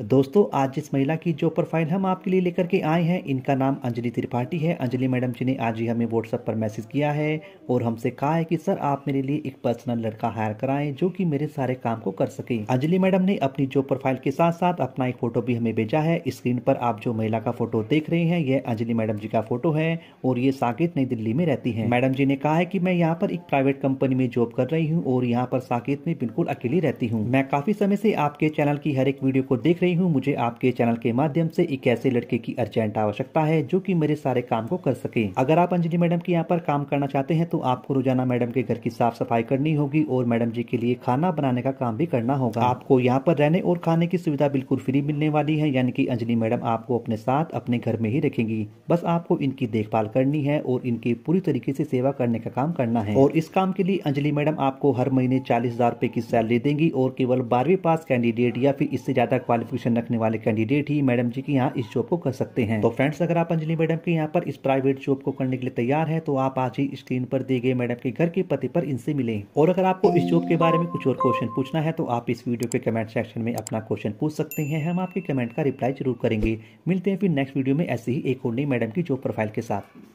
दोस्तों आज जिस महिला की जो प्रोफाइल हम आपके लिए लेकर के आए हैं इनका नाम अंजलि त्रिपाठी है अंजलि मैडम जी ने आज ही हमें व्हाट्सएप पर मैसेज किया है और हमसे कहा है कि सर आप मेरे लिए एक पर्सनल लड़का हायर कराएं जो कि मेरे सारे काम को कर सके अंजलि मैडम ने अपनी जो प्रोफाइल के साथ साथ अपना एक फोटो भी हमें भेजा है स्क्रीन पर आप जो महिला का फोटो देख रहे हैं यह अंजलि मैडम जी का फोटो है और ये साकेत नई दिल्ली में रहती है मैडम जी ने कहा है की मैं यहाँ पर एक प्राइवेट कंपनी में जॉब कर रही हूँ और यहाँ पर साकेत में बिल्कुल अकेली रहती हूँ मैं काफी समय से आपके चैनल की हर एक वीडियो को देख रही हूँ मुझे आपके चैनल के माध्यम से एक ऐसे लड़के की अर्जेंट आवश्यकता है जो कि मेरे सारे काम को कर सके अगर आप अंजलि मैडम के यहाँ पर काम करना चाहते हैं तो आपको रोजाना मैडम के घर की साफ सफाई करनी होगी और मैडम जी के लिए खाना बनाने का काम भी करना होगा आपको यहाँ पर रहने और खाने की सुविधा बिल्कुल फ्री मिलने वाली है यानी की अंजलि मैडम आपको अपने साथ अपने घर में ही रखेंगी बस आपको इनकी देखभाल करनी है और इनकी पूरी तरीके ऐसी सेवा करने का काम करना है और इस काम के लिए अंजलि मैडम आपको हर महीने चालीस हजार की सैलरी देंगी और केवल बारहवीं पास कैंडिडेट या फिर इससे ज्यादा क्वालिफिक क्वेश्चन रखने वाले कैंडिडेट ही मैडम जी की यहाँ इस जॉब को कर सकते हैं तो फ्रेंड्स अगर आप अंजलि मैडम के यहाँ पर इस प्राइवेट जॉब को करने के लिए तैयार है तो आप आज ही स्क्रीन पर दिए गए मैडम के घर के पति पर इनसे मिले और अगर आपको इस जॉब के बारे में कुछ और क्वेश्चन पूछना है तो आप इस वीडियो के कमेंट सेक्शन में अपना क्वेश्चन पूछ सकते हैं हम आपके कमेंट का रिप्लाई जरूर करेंगे मिलते हैं फिर नेक्स्ट वीडियो में ऐसे ही एक और नई मैडम की जॉब प्रोफाइल के साथ